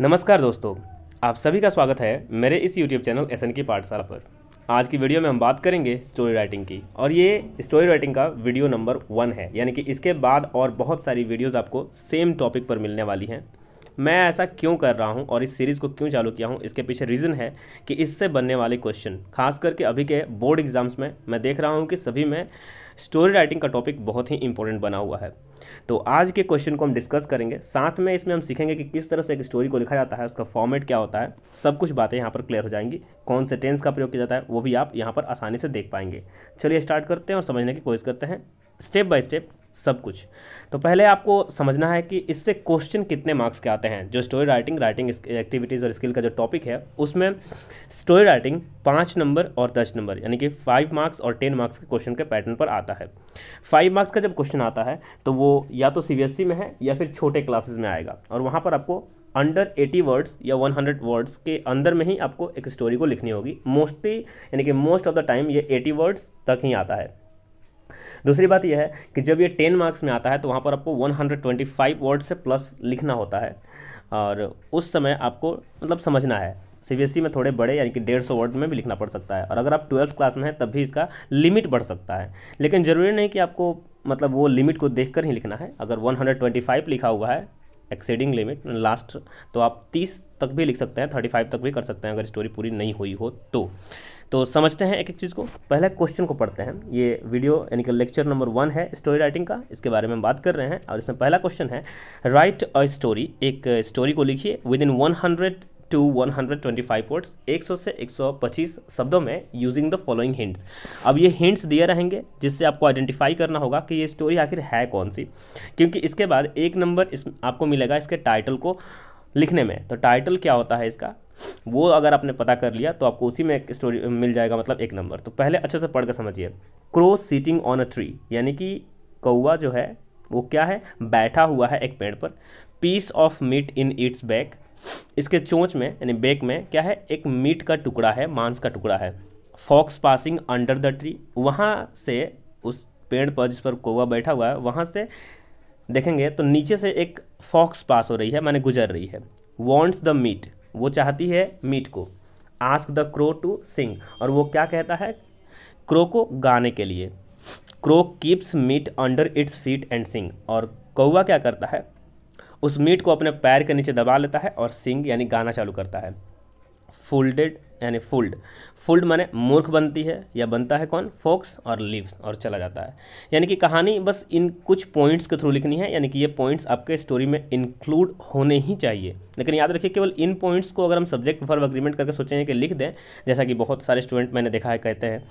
नमस्कार दोस्तों आप सभी का स्वागत है मेरे इस YouTube चैनल एस एन की पाठशाला पर आज की वीडियो में हम बात करेंगे स्टोरी राइटिंग की और ये स्टोरी राइटिंग का वीडियो नंबर वन है यानी कि इसके बाद और बहुत सारी वीडियोस आपको सेम टॉपिक पर मिलने वाली हैं मैं ऐसा क्यों कर रहा हूँ और इस सीरीज़ को क्यों चालू किया हूँ इसके पीछे रीज़न है कि इससे बनने वाले क्वेश्चन खास करके अभी के बोर्ड एग्ज़ाम्स में मैं देख रहा हूँ कि सभी में स्टोरी राइटिंग का टॉपिक बहुत ही इंपॉर्टेंट बना हुआ है तो आज के क्वेश्चन को हम डिस्कस करेंगे साथ में इसमें हम सीखेंगे कि किस तरह से एक स्टोरी को लिखा जाता है उसका फॉर्मेट क्या होता है सब कुछ बातें यहाँ पर क्लियर हो जाएंगी कौन से टेंस का प्रयोग किया जाता है वो भी आप यहाँ पर आसानी से देख पाएंगे चलिए स्टार्ट करते हैं और समझने की कोशिश करते हैं स्टेप बाय स्टेप सब कुछ तो पहले आपको समझना है कि इससे क्वेश्चन कितने मार्क्स के आते हैं जो स्टोरी राइटिंग राइटिंग एक्टिविटीज़ और स्किल का जो टॉपिक है उसमें स्टोरी राइटिंग पाँच नंबर और दस नंबर यानी कि फाइव मार्क्स और टेन मार्क्स के क्वेश्चन के पैटर्न पर आता है फाइव मार्क्स का जब क्वेश्चन आता है तो वो या तो सी e में है या फिर छोटे क्लासेज में आएगा और वहाँ पर आपको अंडर एटी वर्ड्स या वन हंड्रेड वर्ड्स के अंदर में ही आपको एक स्टोरी को लिखनी होगी मोस्टली यानी कि मोस्ट ऑफ द टाइम ये एटी वर्ड्स तक ही आता है दूसरी बात यह है कि जब ये टेन मार्क्स में आता है तो वहाँ पर आपको 125 वर्ड से प्लस लिखना होता है और उस समय आपको मतलब समझना है सीबीएसई e में थोड़े बड़े यानी कि डेढ़ सौ वर्ड में भी लिखना पड़ सकता है और अगर आप ट्वेल्थ क्लास में हैं तब भी इसका लिमिट बढ़ सकता है लेकिन ज़रूरी नहीं कि आपको मतलब वो लिमिट को देख ही लिखना है अगर 125 लिखा हुआ है एक्सेडिंग लिमिट लास्ट तो आप 30 तक भी लिख सकते हैं 35 तक भी कर सकते हैं अगर स्टोरी पूरी नहीं हुई हो तो तो समझते हैं एक एक चीज़ को पहले क्वेश्चन को पढ़ते हैं ये वीडियो यानी कि लेक्चर नंबर वन है स्टोरी राइटिंग का इसके बारे में हम बात कर रहे हैं और इसमें पहला क्वेश्चन है राइट अ स्टोरी एक स्टोरी को लिखिए within one hundred to 125 words सौ से 125 शब्दों में यूजिंग द फॉलोइंग हिंट्स अब ये हिंट्स दिए रहेंगे जिससे आपको आइडेंटिफाई करना होगा कि ये स्टोरी आखिर है कौन सी क्योंकि इसके बाद एक नंबर इस आपको मिलेगा इसके टाइटल को लिखने में तो टाइटल क्या होता है इसका वो अगर आपने पता कर लिया तो आपको उसी में एक स्टोरी मिल जाएगा मतलब एक नंबर तो पहले अच्छे से पढ़ कर समझिए crow sitting on a tree यानी कि कौआ जो है वो क्या है बैठा हुआ है एक पेड़ पर piece of meat in its back इसके चोंच में यानी बैक में क्या है एक मीट का टुकड़ा है मांस का टुकड़ा है fox passing under the tree वहाँ से उस पेड़ पर जिस पर कौवा बैठा हुआ है वहाँ से देखेंगे तो नीचे से एक फॉक्स पास हो रही है माने गुजर रही है वॉन्ट्स द मीट वो चाहती है मीट को ask the crow to sing और वो क्या कहता है क्रो को गाने के लिए crow keeps meat under its feet and sing और कौआ क्या करता है उस मीट को अपने पैर के नीचे दबा लेता है और सिंग यानी गाना चालू करता है फोल्डेड यानी फुल्ड फुल्ड माने मूर्ख बनती है या बनता है कौन फोक्स और लिव्स और चला जाता है यानी कि कहानी बस इन कुछ पॉइंट्स के थ्रू लिखनी है यानी कि ये पॉइंट्स आपके स्टोरी में इंक्लूड होने ही चाहिए लेकिन याद रखिए केवल इन पॉइंट्स को अगर हम सब्जेक्ट फॉर अग्रीमेंट करके सोचें कि लिख दें जैसा कि बहुत सारे स्टूडेंट मैंने देखा है कहते हैं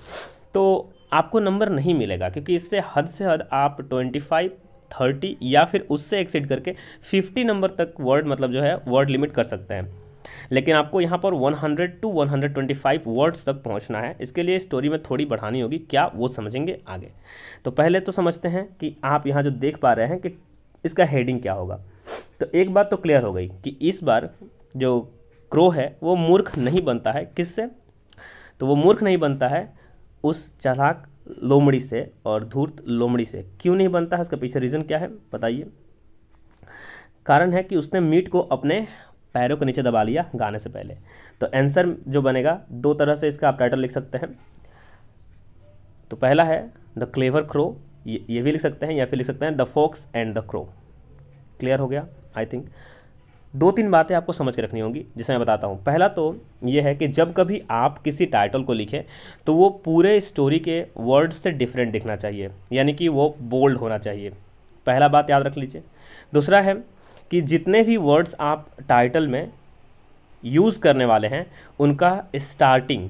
तो आपको नंबर नहीं मिलेगा क्योंकि इससे हद से हद आप ट्वेंटी फाइव थर्टी या फिर उससे एक्सीड करके फिफ्टी नंबर तक वर्ड मतलब जो है वर्ड लिमिट कर सकते हैं लेकिन आपको यहाँ पर 100 टू 125 वर्ड्स तक पहुँचना है इसके लिए स्टोरी में थोड़ी बढ़ानी होगी क्या वो समझेंगे आगे तो पहले तो समझते हैं कि आप यहाँ जो देख पा रहे हैं कि इसका हेडिंग क्या होगा तो एक बात तो क्लियर हो गई कि इस बार जो क्रो है वो मूर्ख नहीं बनता है किससे तो वो मूर्ख नहीं बनता है उस चलाक लोमड़ी से और धूर्त लोमड़ी से क्यों नहीं बनता है इसका पीछे रीज़न क्या है बताइए कारण है कि उसने मीट को अपने पैरों को नीचे दबा लिया गाने से पहले तो आंसर जो बनेगा दो तरह से इसका आप टाइटल लिख सकते हैं तो पहला है द क्लेवर क्रो ये, भी लिख सकते हैं या फिर लिख सकते हैं the fox and the crow clear हो गया आई थिंक दो तीन बातें आपको समझ के रखनी होंगी जिसे मैं बताता हूँ पहला तो ये है कि जब कभी आप किसी टाइटल को लिखें तो वो पूरे स्टोरी के वर्ड से डिफरेंट दिखना चाहिए यानी कि वो बोल्ड होना चाहिए पहला बात याद रख लीजिए दूसरा है कि जितने भी वर्ड्स आप टाइटल में यूज़ करने वाले हैं उनका स्टार्टिंग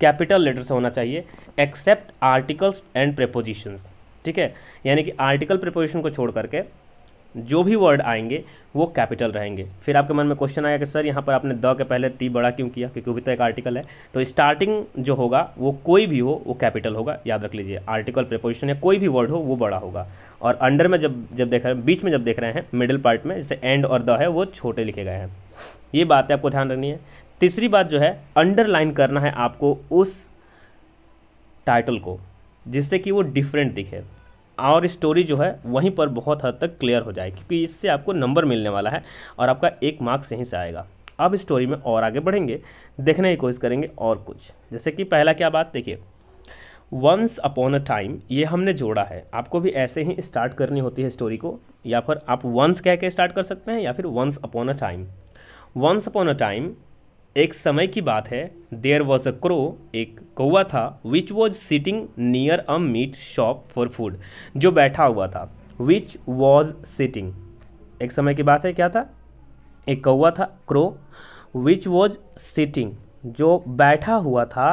कैपिटल लेटर से होना चाहिए एक्सेप्ट आर्टिकल्स एंड प्रपोजिशंस ठीक है यानी कि आर्टिकल प्रपोजिशन को छोड़ करके जो भी वर्ड आएंगे वो कैपिटल रहेंगे फिर आपके मन में क्वेश्चन आया कि सर यहाँ पर आपने द के पहले टी बड़ा क्यों किया क्योंकि अभी तक तो एक आर्टिकल है तो स्टार्टिंग जो होगा वो कोई भी हो वो कैपिटल होगा याद रख लीजिए आर्टिकल प्रपोजिशन या कोई भी वर्ड हो वो बड़ा होगा और अंडर में जब जब देख रहे हैं बीच में जब देख रहे हैं मिडिल पार्ट में जैसे एंड और द है वो छोटे लिखे गए हैं ये बात है आपको ध्यान रखनी है तीसरी बात जो है अंडरलाइन करना है आपको उस टाइटल को जिससे कि वो डिफरेंट दिखे और स्टोरी जो है वहीं पर बहुत हद तक क्लियर हो जाए क्योंकि इससे आपको नंबर मिलने वाला है और आपका एक मार्क्स यहीं से आएगा अब स्टोरी में और आगे बढ़ेंगे देखने की कोशिश करेंगे और कुछ जैसे कि पहला क्या बात देखिए वंस अपॉन अ टाइम ये हमने जोड़ा है आपको भी ऐसे ही स्टार्ट करनी होती है स्टोरी को या फिर आप वंस कह के स्टार्ट कर सकते हैं या फिर once upon a time once upon a time एक समय की बात है देयर वॉज अ क्रो एक कौआ था which was sitting near a meat shop for food जो बैठा हुआ था विच वॉज सिटिंग एक समय की बात है क्या था एक कौआ था क्रो विच वॉज सिटिंग जो बैठा हुआ था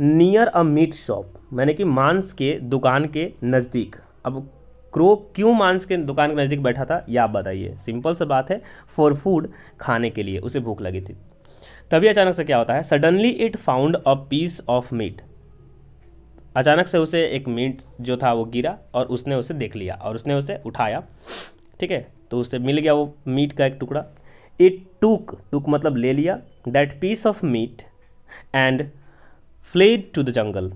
नियर अ मीट शॉप मैंने कि मांस के दुकान के नज़दीक अब क्रो क्यों मांस के दुकान के नज़दीक बैठा था यह आप बताइए सिंपल सा बात है फॉर फूड खाने के लिए उसे भूख लगी थी तभी अचानक से क्या होता है suddenly it found a piece of meat अचानक से उसे एक मीट जो था वो गिरा और उसने उसे देख लिया और उसने उसे उठाया ठीक है तो उससे मिल गया वो मीट का एक टुकड़ा इट टूक टूक मतलब ले लिया that piece of meat and fled to the jungle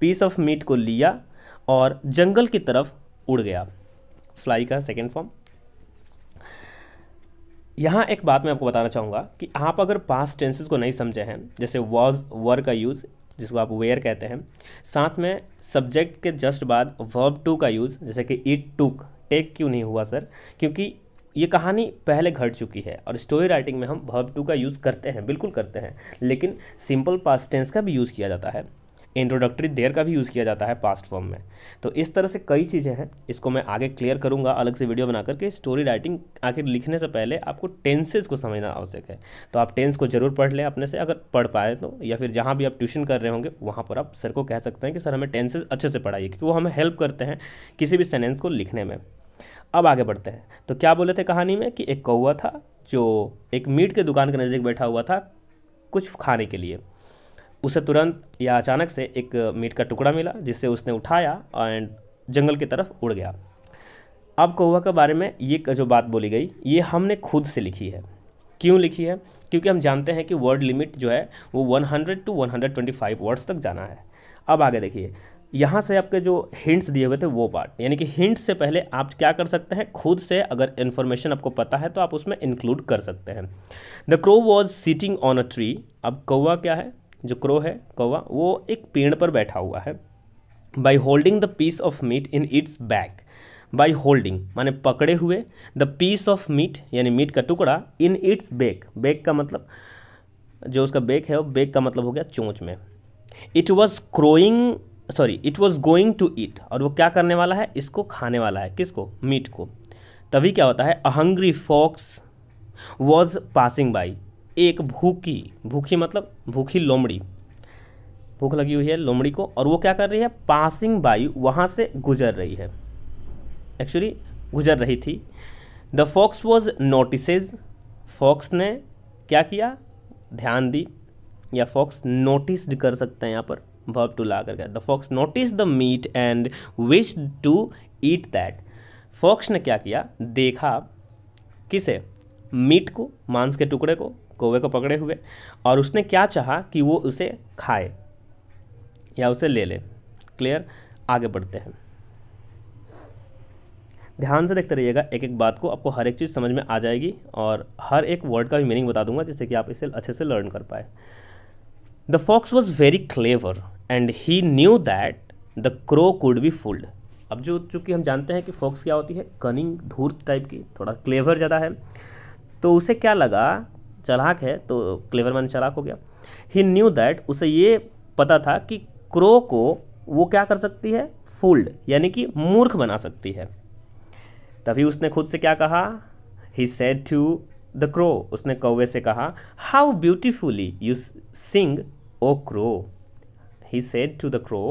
piece of meat को लिया और जंगल की तरफ उड़ गया फ्लाई का सेकेंड फॉर्म यहाँ एक बात मैं आपको बताना चाहूँगा कि आप अगर पास्ट टेंसेज को नहीं समझे हैं जैसे वॉज वर का यूज़ जिसको आप वेयर कहते हैं साथ में सब्जेक्ट के जस्ट बाद वर्ब टू का यूज़ जैसे कि इट टूक टेक क्यों नहीं हुआ सर क्योंकि ये कहानी पहले घट चुकी है और स्टोरी राइटिंग में हम वर्ब टू का यूज़ करते हैं बिल्कुल करते हैं लेकिन सिंपल पास्ट टेंस का भी यूज़ किया जाता है इंट्रोडक्टरी देयर का भी यूज़ किया जाता है पास्ट फॉर्म में तो इस तरह से कई चीज़ें हैं इसको मैं आगे क्लियर करूंगा अलग से वीडियो बना करके स्टोरी राइटिंग आखिर लिखने से पहले आपको टेंसेज को समझना आवश्यक है तो आप टेंस को जरूर पढ़ लें अपने से अगर पढ़ पाए तो या फिर जहाँ भी आप ट्यूशन कर रहे होंगे वहाँ पर आप सर को कह सकते हैं कि सर हमें टेंसेज अच्छे से पढ़ाइए क्योंकि वो हमें हेल्प करते हैं किसी भी सेंटेंस को लिखने में अब आगे बढ़ते हैं तो क्या बोले थे कहानी में कि एक कौआ था जो एक मीट के दुकान के नज़दीक बैठा हुआ था कुछ खाने के लिए उसे तुरंत या अचानक से एक मीट का टुकड़ा मिला जिससे उसने उठाया एंड जंगल की तरफ उड़ गया अब कौवा के बारे में ये जो बात बोली गई ये हमने खुद से लिखी है क्यों लिखी है क्योंकि हम जानते हैं कि वर्ड लिमिट जो है वो 100 टू 125 वर्ड्स तक जाना है अब आगे देखिए यहाँ से आपके जो हिंट्स दिए हुए थे वो पार्ट यानी कि हिंट्स से पहले आप क्या कर सकते हैं खुद से अगर इन्फॉर्मेशन आपको पता है तो आप उसमें इंक्लूड कर सकते हैं the crow was sitting on a tree अब कौवा क्या है जो क्रो है कौवा वो एक पेड़ पर बैठा हुआ है by holding the piece of meat in its back by holding माने पकड़े हुए द पीस ऑफ मीट यानी मीट का टुकड़ा इन इट्स बेक बेक का मतलब जो उसका बेक है वो बेक का मतलब हो गया चोंच में it was crowing sorry it was going to eat और वो क्या करने वाला है इसको खाने वाला है किसको मीट को तभी क्या होता है a hungry fox was passing by एक भूखी भूखी मतलब भूखी लोमड़ी भूख लगी हुई है लोमड़ी को और वो क्या कर रही है पासिंग बाई वहाँ से गुजर रही है एक्चुअली गुजर रही थी the fox was notice fox ने क्या किया ध्यान दी या फॉक्स नोटिस कर सकते हैं यहाँ पर वर्ब टू ला करके the fox notice the meat and wish to eat that fox ने क्या किया देखा किसे मीट को मांस के टुकड़े को कौवे को पकड़े हुए और उसने क्या चाहा कि वो उसे खाए या उसे ले ले क्लियर आगे बढ़ते हैं ध्यान से देखते रहिएगा एक एक बात को आपको हर एक चीज़ समझ में आ जाएगी और हर एक वर्ड का भी मीनिंग बता दूंगा जिससे कि आप इसे अच्छे से लर्न कर पाए the fox was very clever and he knew that the crow could be fooled अब जो चूँकि हम जानते हैं कि फॉक्स क्या होती है कनिंग धूर्त टाइप की थोड़ा क्लेवर ज़्यादा है तो उसे क्या लगा चलाक है तो क्लेवर मैन चलाक हो गया ही न्यू दैट उसे ये पता था कि क्रो को वो क्या कर सकती है फूल्ड यानी कि मूर्ख बना सकती है तभी उसने खुद से क्या कहा he said to the crow उसने कौवे से कहा how beautifully you sing O crow he said to the crow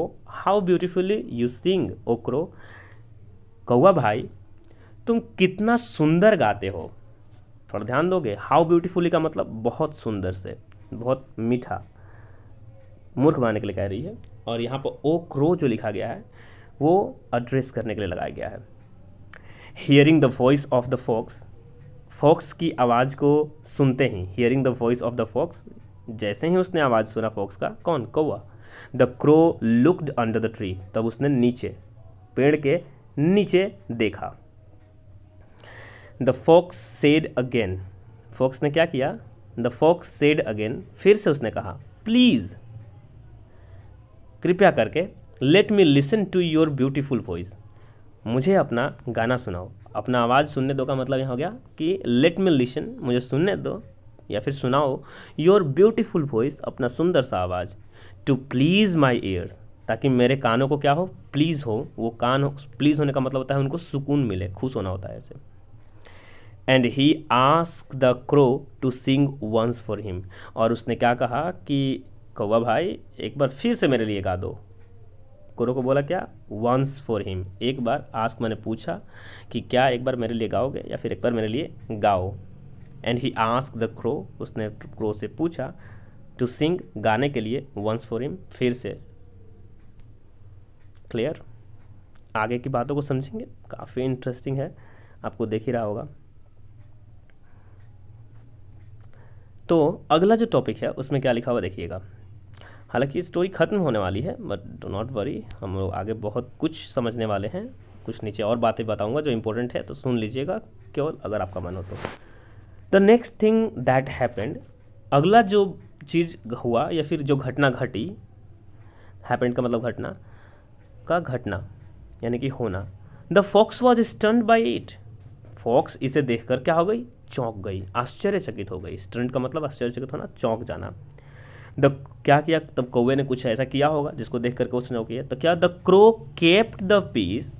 how beautifully you sing O crow कौवा भाई तुम कितना सुंदर गाते हो पर ध्यान दोगे हाउ ब्यूटीफुली का मतलब बहुत सुंदर से बहुत मीठा मूर्ख बनाने के लिए कह रही है और यहाँ पर ओ क्रो जो लिखा गया है वो एड्रेस करने के लिए लगाया गया है hearing the voice of the fox fox की आवाज़ को सुनते ही hearing the voice of the fox जैसे ही उसने आवाज़ सुना फॉक्स का कौन कौआ the crow looked under the tree तब उसने नीचे पेड़ के नीचे देखा the fox said again fox ने क्या किया द फॉक्स सेड अगेन फिर से उसने कहा प्लीज़ कृपया करके let me listen to your beautiful voice मुझे अपना गाना सुनाओ अपना आवाज़ सुनने दो का मतलब यह हो गया कि लेट मी लिसन मुझे सुनने दो या फिर सुनाओ योर ब्यूटीफुल वॉइस अपना सुंदर सा आवाज़ टू प्लीज़ माई ईयर्स ताकि मेरे कानों को क्या हो प्लीज़ हो वो कान हो प्लीज़ होने का मतलब होता है उनको सुकून मिले खुश होना होता है ऐसे and he ask the crow to sing once for him और उसने क्या कहा कि कौवा भाई एक बार फिर से मेरे लिए गा दो क्रो को बोला क्या वंस फॉर हिम एक बार आस्क मैंने पूछा कि क्या एक बार मेरे लिए गाओगे या फिर एक बार मेरे लिए गाओ and he ask the crow उसने क्रो से पूछा टू सिंग गाने के लिए वंस फॉर हिम फिर से क्लियर आगे की बातों को समझेंगे काफ़ी इंटरेस्टिंग है आपको देख ही रहा होगा तो अगला जो टॉपिक है उसमें क्या लिखा हुआ देखिएगा हालांकि स्टोरी ख़त्म होने वाली है बट डो नॉट वरी हम लोग आगे बहुत कुछ समझने वाले हैं कुछ नीचे और बातें बताऊंगा जो इम्पोर्टेंट है तो सुन लीजिएगा केवल अगर आपका मन हो तो the next thing that happened अगला जो चीज़ हुआ या फिर जो घटना घटी हैपेंड का मतलब घटना का घटना यानी कि होना the fox was stun by it fox इसे देख कर क्या हो गई चौंक गई आश्चर्यचकित हो गई स्टंट का मतलब आश्चर्यचकित होना चौंक जाना द क्या किया तब कौवे ने कुछ ऐसा किया होगा जिसको देख करके उसने किया तो क्या the crow kept the piece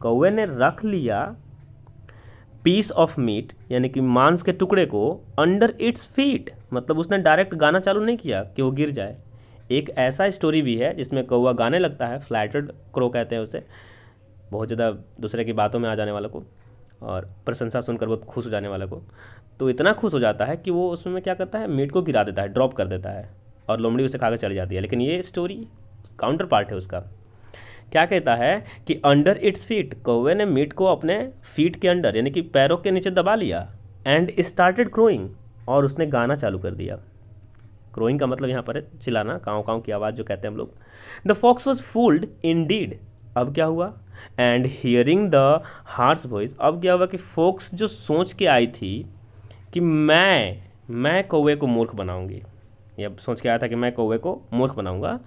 कौवे ने रख लिया पीस ऑफ मीट यानी कि मांस के टुकड़े को अंडर इट्स फीट मतलब उसने डायरेक्ट गाना चालू नहीं किया कि वो गिर जाए एक ऐसा स्टोरी भी है जिसमें कौवा गाने लगता है फ्लैटेड क्रो कहते हैं उसे बहुत ज़्यादा दूसरे की बातों में आ जाने वालों को और प्रशंसा सुनकर बहुत खुश हो जाने वाले को तो इतना खुश हो जाता है कि वो उसमें क्या करता है मीट को गिरा देता है ड्रॉप कर देता है और लोमड़ी उसे खाकर चली जाती है लेकिन ये स्टोरी काउंटर पार्ट है उसका क्या कहता है कि अंडर इट्स फीट कौवे ने मीट को अपने फीट के अंडर यानी कि पैरों के नीचे दबा लिया एंड स्टार्टेड क्रोइंग और उसने गाना चालू कर दिया क्रोइंग का मतलब यहाँ पर है चिलाना काँव काँव की आवाज़ जो कहते हैं हम लोग the fox was fooled indeed अब क्या हुआ and hearing the hoarse voice अब क्या हुआ कि फोक्स जो सोच के आई थी कि मैं मैं कौवे को मूर्ख बनाऊंगी ये सोच के आया था कि मैं कौवे को मूर्ख बनाऊंगा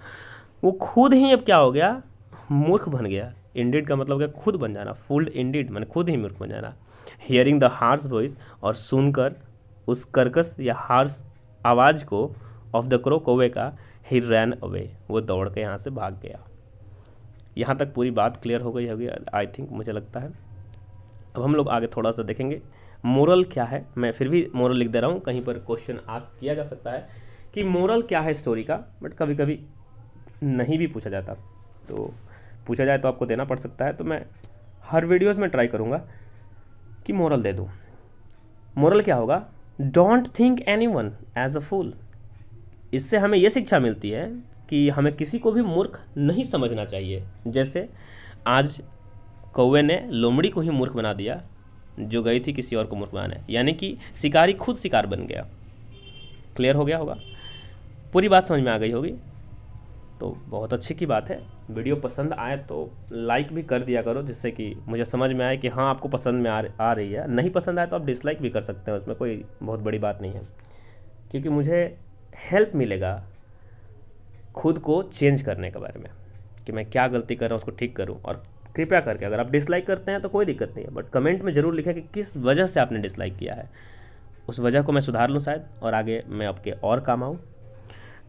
वो खुद ही अब क्या हो गया मूर्ख बन गया इंडिड का मतलब क्या खुद बन जाना फुल्ड इंडिड मैंने खुद ही मूर्ख बन जाना हियरिंग द हार्स वॉइस और सुनकर उस कर्कस या हार्स आवाज़ को ऑफ द क्रो कौवे का ही रैन अवे वो दौड़ के यहाँ से भाग गया यहाँ तक पूरी बात क्लियर हो गई होगी आई थिंक मुझे लगता है अब हम लोग आगे थोड़ा सा देखेंगे मोरल क्या है मैं फिर भी मोरल लिख दे रहा हूँ कहीं पर क्वेश्चन आस्क किया जा सकता है कि मोरल क्या है स्टोरी का बट कभी कभी नहीं भी पूछा जाता तो पूछा जाए तो आपको देना पड़ सकता है तो मैं हर वीडियोस में ट्राई करूँगा कि मोरल दे दूँ मोरल क्या होगा don't think anyone as a fool इससे हमें यह शिक्षा मिलती है कि हमें किसी को भी मूर्ख नहीं समझना चाहिए जैसे आज कौवे ने लोमड़ी को ही मूर्ख बना दिया जो गई थी किसी और को मूर्ख बनाने यानी कि शिकारी खुद शिकार बन गया क्लियर हो गया होगा पूरी बात समझ में आ गई होगी तो बहुत अच्छी की बात है वीडियो पसंद आए तो लाइक भी कर दिया करो जिससे कि मुझे समझ में आए कि हाँ आपको पसंद में आ आ रही है नहीं पसंद आए तो आप डिसलाइक भी कर सकते हैं उसमें कोई बहुत बड़ी बात नहीं है क्योंकि मुझे हेल्प मिलेगा खुद को चेंज करने के बारे में कि मैं क्या गलती कर रहा हूँ उसको ठीक करूँ और कृपया करके अगर आप डिसलाइक करते हैं तो कोई दिक्कत नहीं है बट कमेंट में ज़रूर लिखें कि किस वजह से आपने डिसलाइक किया है उस वजह को मैं सुधार लूँ शायद और आगे मैं आपके और काम आऊँ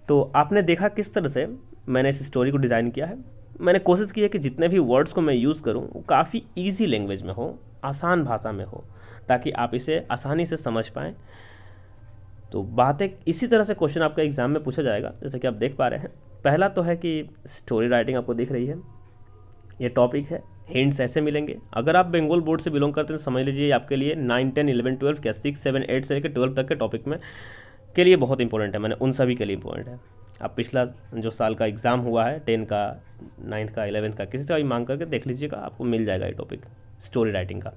तो आपने देखा किस तरह से मैंने इस स्टोरी को डिज़ाइन किया है मैंने कोशिश की है कि जितने भी वर्ड्स को मैं यूज़ करूँ वो काफ़ी ईजी लैंग्वेज में हो आसान भाषा में हो ताकि आप इसे आसानी से समझ पाएँ तो बातें इसी तरह से क्वेश्चन आपका एग्ज़ाम में पूछा जाएगा जैसे कि आप देख पा रहे हैं पहला तो है कि स्टोरी राइटिंग आपको दिख रही है ये टॉपिक है हिंट्स ऐसे मिलेंगे अगर आप बेंगोल बोर्ड से बिलोंग करते हैं तो समझ लीजिए आपके लिए नाइन टेन इलेवन ट्वेल्व क्या सिक्स सेवन एट से लेकर ट्वेल्व तक के टॉपिक में के लिए बहुत इंपॉर्टेंट है मैंने उन सभी के लिए इंपॉर्टेंट है आप पिछला जो साल का एग्ज़ाम हुआ है टेन का नाइन्थ का इलेवंथ का किसी से भी मांग करके देख लीजिएगा आपको मिल जाएगा ये टॉपिक स्टोरी राइटिंग का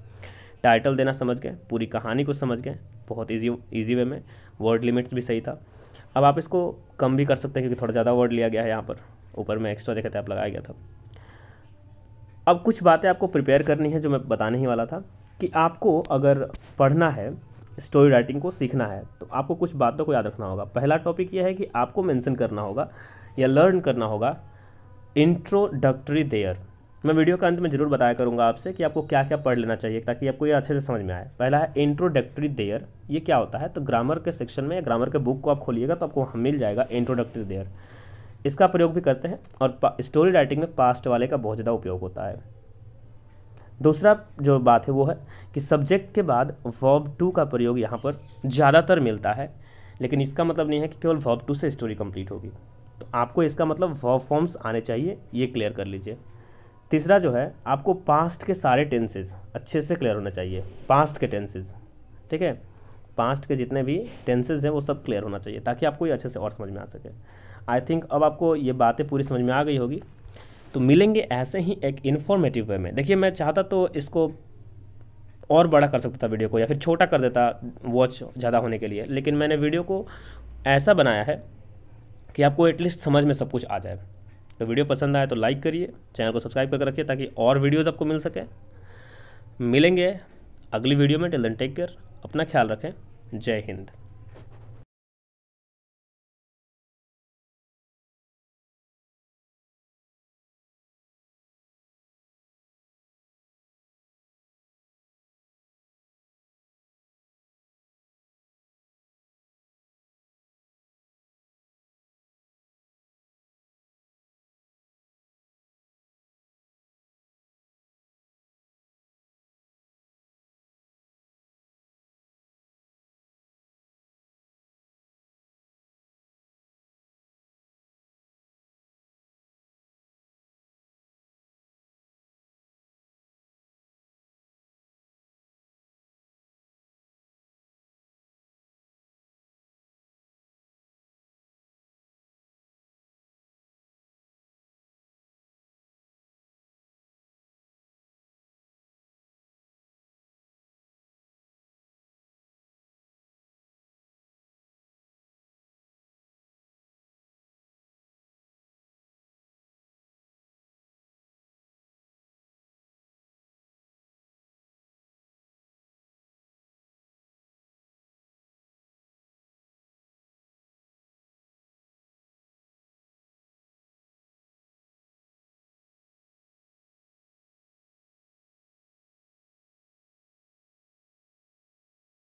टाइटल देना समझ गए पूरी कहानी को समझ गए बहुत ईजी ईजी वे में वर्ड लिमिट्स भी सही था अब आप इसको कम भी कर सकते हैं क्योंकि थोड़ा ज़्यादा वर्ड लिया गया है यहाँ पर ऊपर में एक्स्ट्रा देखा टैप आप लगाया गया था अब कुछ बातें आपको प्रिपेयर करनी है जो मैं बताने ही वाला था कि आपको अगर पढ़ना है स्टोरी राइटिंग को सीखना है तो आपको कुछ बातों को याद रखना होगा पहला टॉपिक यह है कि आपको मेंशन करना होगा या लर्न करना होगा इंट्रोडक्टरी देयर मैं वीडियो के अंत में जरूर बताया करूँगा आपसे कि आपको क्या क्या पढ़ लेना चाहिए ताकि आपको ये अच्छे से समझ में आए पहला है इंट्रोडक्टरी देयर ये क्या होता है तो ग्रामर के सेक्शन में या ग्रामर के बुक को आप खोलिएगा तो आपको वहाँ मिल जाएगा इंट्रोडक्टरी देयर इसका प्रयोग भी करते हैं और स्टोरी राइटिंग में पास्ट वाले का बहुत ज़्यादा उपयोग होता है दूसरा जो बात है वो है कि सब्जेक्ट के बाद वॉब टू का प्रयोग यहाँ पर ज़्यादातर मिलता है लेकिन इसका मतलब नहीं है कि केवल वॉब टू से स्टोरी कंप्लीट होगी तो आपको इसका मतलब वॉब फॉर्म्स आने चाहिए ये क्लियर कर लीजिए तीसरा जो है आपको पास्ट के सारे टेंसेज अच्छे से क्लियर होना चाहिए पास्ट के टेंसेज ठीक है पास्ट के जितने भी टेंसेज हैं वो सब क्लियर होना चाहिए ताकि आपको ये अच्छे से और समझ में आ सके आई थिंक अब आपको ये बातें पूरी समझ में आ गई होगी तो मिलेंगे ऐसे ही एक इन्फॉर्मेटिव वे में देखिए मैं चाहता तो इसको और बड़ा कर सकता था वीडियो को या फिर छोटा कर देता वॉच ज़्यादा होने के लिए लेकिन मैंने वीडियो को ऐसा बनाया है कि आपको एटलीस्ट समझ में सब कुछ आ जाए तो वीडियो पसंद आए तो लाइक करिए चैनल को सब्सक्राइब करके रखिए ताकि और वीडियोज़ आपको मिल सके मिलेंगे अगली वीडियो में टेल दिन टेक केयर अपना ख्याल रखें जय हिंद